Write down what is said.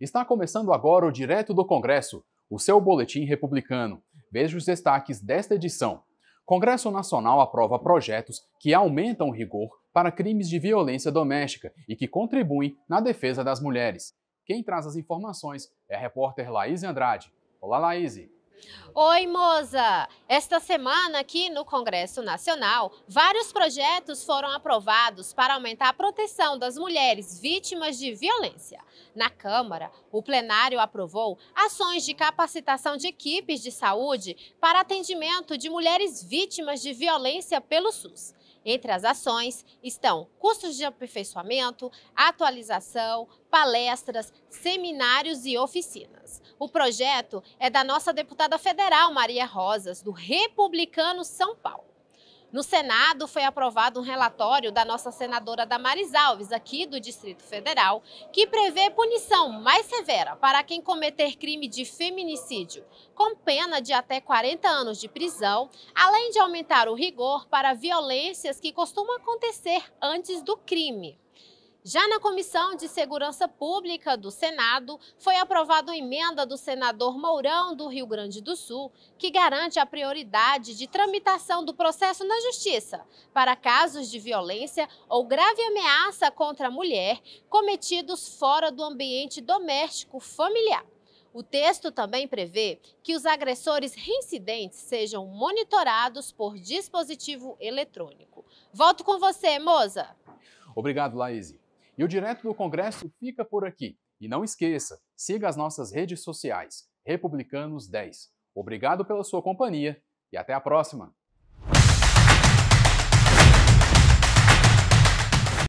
Está começando agora o Direto do Congresso, o seu boletim republicano. Veja os destaques desta edição. Congresso Nacional aprova projetos que aumentam o rigor para crimes de violência doméstica e que contribuem na defesa das mulheres. Quem traz as informações é a repórter Laís Andrade. Olá, Laís. Oi, moza! Esta semana, aqui no Congresso Nacional, vários projetos foram aprovados para aumentar a proteção das mulheres vítimas de violência. Na Câmara, o plenário aprovou ações de capacitação de equipes de saúde para atendimento de mulheres vítimas de violência pelo SUS. Entre as ações estão cursos de aperfeiçoamento, atualização, palestras, seminários e oficinas. O projeto é da nossa deputada federal Maria Rosas, do Republicano São Paulo. No Senado foi aprovado um relatório da nossa senadora Damaris Alves, aqui do Distrito Federal, que prevê punição mais severa para quem cometer crime de feminicídio, com pena de até 40 anos de prisão, além de aumentar o rigor para violências que costumam acontecer antes do crime. Já na Comissão de Segurança Pública do Senado, foi aprovada a emenda do senador Mourão do Rio Grande do Sul, que garante a prioridade de tramitação do processo na Justiça para casos de violência ou grave ameaça contra a mulher cometidos fora do ambiente doméstico familiar. O texto também prevê que os agressores reincidentes sejam monitorados por dispositivo eletrônico. Volto com você, Moza. Obrigado, Laís. E o Direto do Congresso fica por aqui. E não esqueça, siga as nossas redes sociais, Republicanos 10. Obrigado pela sua companhia e até a próxima!